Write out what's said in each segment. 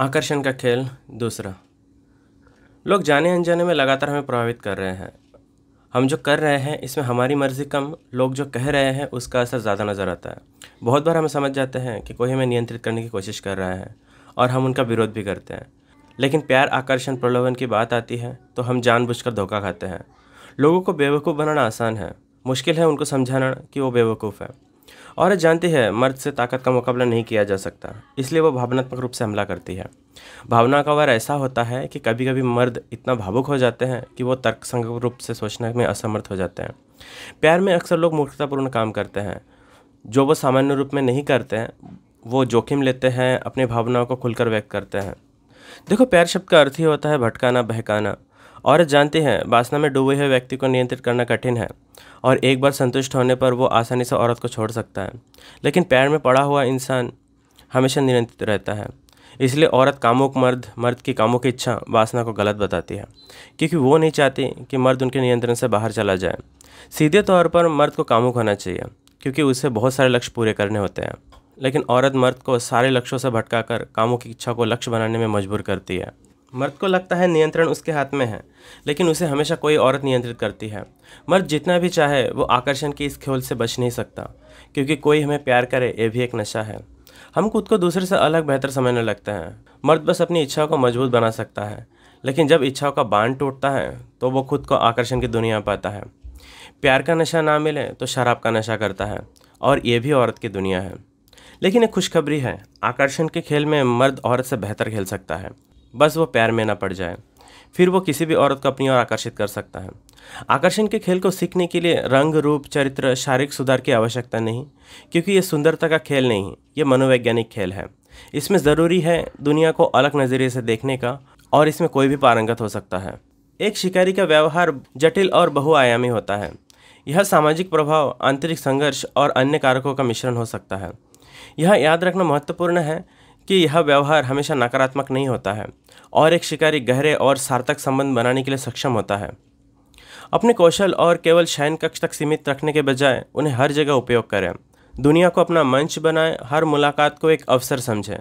आकर्षण का खेल दूसरा लोग जाने अनजाने में लगातार हमें प्रभावित कर रहे हैं हम जो कर रहे हैं इसमें हमारी मर्ज़ी कम लोग जो कह रहे हैं उसका असर ज़्यादा नज़र आता है बहुत बार हम समझ जाते हैं कि कोई हमें नियंत्रित करने की कोशिश कर रहा है और हम उनका विरोध भी करते हैं लेकिन प्यार आकर्षण प्रलोभन की बात आती है तो हम जानबूझकर धोखा खाते हैं लोगों को बेवकूफ़ बनाना आसान है मुश्किल है उनको समझाना कि वो बेवकूफ़ है औरत जानती है मर्द से ताकत का मुकाबला नहीं किया जा सकता इसलिए वो भावनात्मक रूप से हमला करती है भावना का वार ऐसा होता है कि कभी कभी मर्द इतना भावुक हो जाते हैं कि वो तर्कसंग रूप से सोचने में असमर्थ हो जाते हैं प्यार में अक्सर लोग मूर्खतापूर्ण काम करते हैं जो वो सामान्य रूप में नहीं करते हैं वो जोखिम लेते हैं अपनी भावनाओं को खुलकर व्यक्त करते हैं देखो प्यार शब्द का अर्थ ही होता है भटकाना बहकाना औरत जानती है वासना में डूबे हुए व्यक्ति को नियंत्रित करना कठिन है और एक बार संतुष्ट होने पर वो आसानी से औरत को छोड़ सकता है लेकिन पैर में पड़ा हुआ इंसान हमेशा नियंत्रित रहता है इसलिए औरत कामुक मर्द मर्द की कामुक इच्छा वासना को गलत बताती है क्योंकि वो नहीं चाहती कि मर्द उनके नियंत्रण से बाहर चला जाए सीधे तौर पर मर्द को कामुक होना चाहिए क्योंकि उसे बहुत सारे लक्ष्य पूरे करने होते हैं लेकिन औरत मर्द को सारे लक्ष्यों से भटकाकर कामों की इच्छा को लक्ष्य बनाने में मजबूर करती है मर्द को लगता है नियंत्रण उसके हाथ में है लेकिन उसे हमेशा कोई औरत नियंत्रित करती है मर्द जितना भी चाहे वो आकर्षण की इस खेल से बच नहीं सकता क्योंकि कोई हमें प्यार करे ये भी एक नशा है हम खुद को दूसरे से अलग बेहतर समझने लगते हैं मर्द बस अपनी इच्छाओं को मजबूत बना सकता है लेकिन जब इच्छाओं का बांध टूटता है तो वो खुद को आकर्षण की दुनिया पाता है प्यार का नशा ना मिले तो शराब का नशा करता है और ये भी औरत की दुनिया है लेकिन एक खुशखबरी है आकर्षण के खेल में मर्द औरत से बेहतर खेल सकता है बस वो प्यार में ना पड़ जाए फिर वो किसी भी औरत को अपनी ओर आकर्षित कर सकता है आकर्षण के खेल को सीखने के लिए रंग रूप चरित्र शारीरिक सुधार की आवश्यकता नहीं क्योंकि ये सुंदरता का खेल नहीं ये मनोवैज्ञानिक खेल है इसमें ज़रूरी है दुनिया को अलग नज़रिए से देखने का और इसमें कोई भी पारंगत हो सकता है एक शिकारी का व्यवहार जटिल और बहुआयामी होता है यह सामाजिक प्रभाव आंतरिक संघर्ष और अन्य कारकों का मिश्रण हो सकता है यह याद रखना महत्वपूर्ण है कि यह व्यवहार हमेशा नकारात्मक नहीं होता है और एक शिकारी गहरे और सार्थक संबंध बनाने के लिए सक्षम होता है अपने कौशल और केवल शयन कक्ष तक सीमित रखने के बजाय उन्हें हर जगह उपयोग करें दुनिया को अपना मंच बनाएं हर मुलाकात को एक अवसर समझें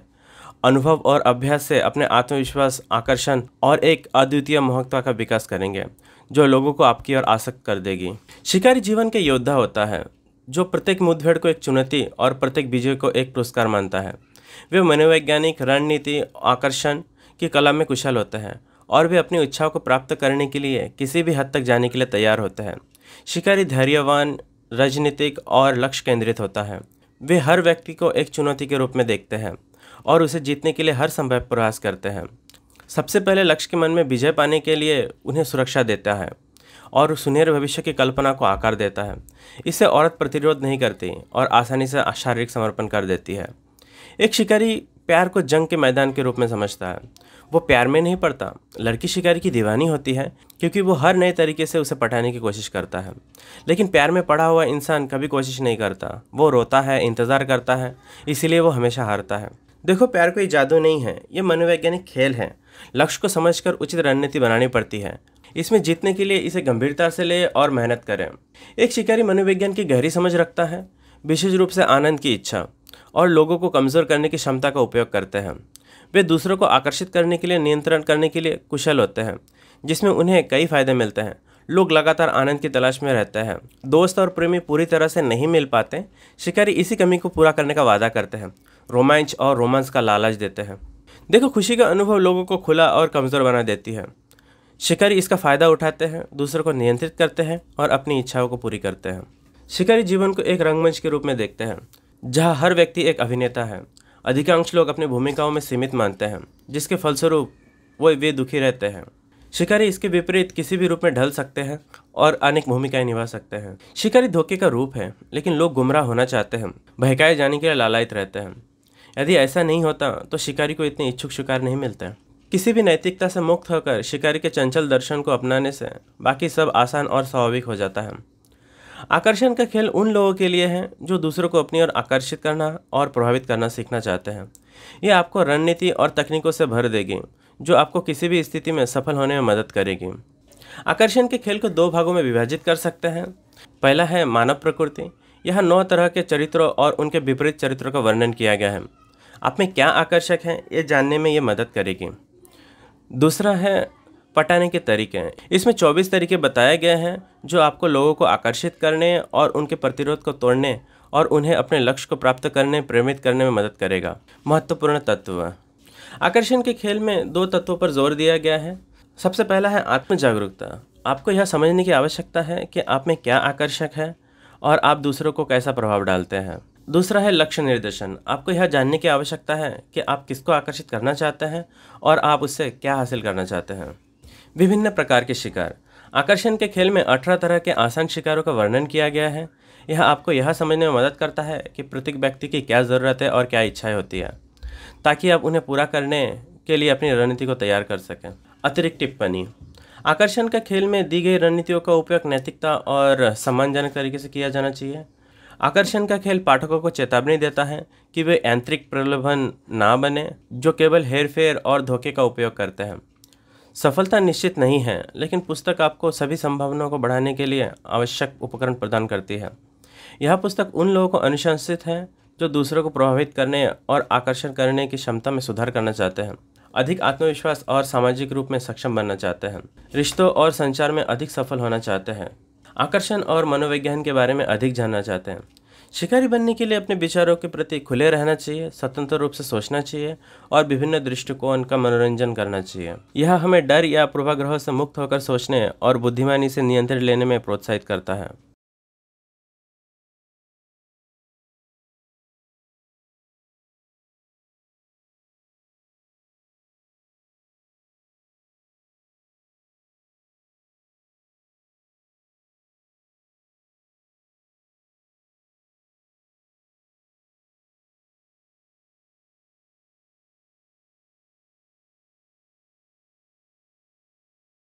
अनुभव और अभ्यास से अपने आत्मविश्वास आकर्षण और एक अद्वितीय महत्ता का विकास करेंगे जो लोगों को आपकी ओर आसक्त कर देगी शिकारी जीवन के योद्धा होता है जो प्रत्येक मुठभेड़ को एक चुनौती और प्रत्येक विजय को एक पुरस्कार मानता है वे मनोवैज्ञानिक रणनीति आकर्षण की कला में कुशल होते हैं और वे अपनी इच्छाओं को प्राप्त करने के लिए किसी भी हद तक जाने के लिए तैयार होते हैं शिकारी धैर्यवान राजनीतिक और लक्ष्य केंद्रित होता है वे हर व्यक्ति को एक चुनौती के रूप में देखते हैं और उसे जीतने के लिए हर संभव प्रयास करते हैं सबसे पहले लक्ष्य के मन में विजय पाने के लिए उन्हें सुरक्षा देता है और सुनहरे भविष्य की कल्पना को आकार देता है इससे औरत प्रतिरोध नहीं करती और आसानी से शारीरिक समर्पण कर देती है एक शिकारी प्यार को जंग के मैदान के रूप में समझता है वो प्यार में नहीं पड़ता लड़की शिकारी की दीवानी होती है क्योंकि वो हर नए तरीके से उसे पटाने की कोशिश करता है लेकिन प्यार में पड़ा हुआ इंसान कभी कोशिश नहीं करता वो रोता है इंतज़ार करता है इसीलिए वो हमेशा हारता है देखो प्यार कोई जादू नहीं है ये मनोवैज्ञानिक खेल है लक्ष्य को समझकर उचित रणनीति बनानी पड़ती है इसमें जीतने के लिए इसे गंभीरता से ले और मेहनत करें एक शिकारी मनोविज्ञान की गहरी समझ रखता है विशेष रूप से आनंद की इच्छा और लोगों को कमज़ोर करने की क्षमता का उपयोग करते हैं वे दूसरों को आकर्षित करने के लिए नियंत्रण करने के लिए कुशल होते हैं जिसमें उन्हें कई फ़ायदे मिलते हैं लोग लगातार आनंद की तलाश में रहते हैं दोस्त और प्रेमी पूरी तरह से नहीं मिल पाते शिकारी इसी कमी को पूरा करने का वादा करते हैं रोमांच और रोमांस का लालच देते हैं देखो खुशी का अनुभव लोगों को खुला और कमज़ोर बना देती है शिकारी इसका फ़ायदा उठाते हैं दूसरों को नियंत्रित करते हैं और अपनी इच्छाओं को पूरी करते हैं शिकारी जीवन को एक रंगमंच के रूप में देखते हैं जहाँ हर व्यक्ति एक अभिनेता है अधिकांश लोग अपनी भूमिकाओं में सीमित मानते हैं जिसके फलस्वरूप वो वे दुखी रहते हैं शिकारी इसके विपरीत किसी भी रूप में ढल सकते हैं और अनेक भूमिकाएं निभा सकते हैं शिकारी धोखे का रूप है लेकिन लोग गुमराह होना चाहते हैं बहकाए जाने के लिए लालायित रहते हैं यदि ऐसा नहीं होता तो शिकारी को इतने इच्छुक शिकार नहीं मिलते किसी भी नैतिकता से मुक्त होकर शिकारी के चंचल दर्शन को अपनाने से बाकी सब आसान और स्वाभाविक हो जाता है आकर्षण का खेल उन लोगों के लिए है जो दूसरों को अपनी ओर आकर्षित करना और प्रभावित करना सीखना चाहते हैं ये आपको रणनीति और तकनीकों से भर देगी जो आपको किसी भी स्थिति में सफल होने में मदद करेगी आकर्षण के खेल को दो भागों में विभाजित कर सकते हैं पहला है मानव प्रकृति यह नौ तरह के चरित्रों और उनके विपरीत चरित्रों का वर्णन किया गया है आप में क्या आकर्षक है ये जानने में ये मदद करेगी दूसरा है पटाने के तरीके हैं इसमें 24 तरीके बताए गए हैं जो आपको लोगों को आकर्षित करने और उनके प्रतिरोध को तोड़ने और उन्हें अपने लक्ष्य को प्राप्त करने प्रेरित करने में मदद करेगा महत्वपूर्ण तत्व आकर्षण के खेल में दो तत्वों पर जोर दिया गया है सबसे पहला है आत्म जागरूकता आपको यह समझने की आवश्यकता है कि आप में क्या आकर्षक है और आप दूसरों को कैसा प्रभाव डालते हैं दूसरा है लक्ष्य निर्देशन आपको यह जानने की आवश्यकता है कि आप किसको आकर्षित करना चाहते हैं और आप उससे क्या हासिल करना चाहते हैं विभिन्न प्रकार के शिकार आकर्षण के खेल में अठारह तरह के आसान शिकारों का वर्णन किया गया है यह आपको यह समझने में मदद करता है कि प्रत्येक व्यक्ति की क्या ज़रूरत है और क्या इच्छाएं होती है ताकि आप उन्हें पूरा करने के लिए अपनी रणनीति को तैयार कर सकें अतिरिक्त टिप्पणी आकर्षण का खेल में दी गई रणनीतियों का उपयोग नैतिकता और सम्मानजनक तरीके से किया जाना चाहिए आकर्षण का खेल पाठकों को चेतावनी देता है कि वे यांत्रिक प्रलोभन ना बने जो केवल हेरफेर और धोखे का उपयोग करते हैं सफलता निश्चित नहीं है लेकिन पुस्तक आपको सभी संभावनाओं को बढ़ाने के लिए आवश्यक उपकरण प्रदान करती है यह पुस्तक उन लोगों को अनुशंसित है जो दूसरों को प्रभावित करने और आकर्षण करने की क्षमता में सुधार करना चाहते हैं अधिक आत्मविश्वास और सामाजिक रूप में सक्षम बनना चाहते हैं रिश्तों और संचार में अधिक सफल होना चाहते हैं आकर्षण और मनोविज्ञान के बारे में अधिक जानना चाहते हैं शिकारी बनने के लिए अपने विचारों के प्रति खुले रहना चाहिए स्वतंत्र रूप से सोचना चाहिए और विभिन्न दृष्टिकोण का मनोरंजन करना चाहिए यह हमें डर या पूर्वाग्रह से मुक्त होकर सोचने और बुद्धिमानी से नियंत्रण लेने में प्रोत्साहित करता है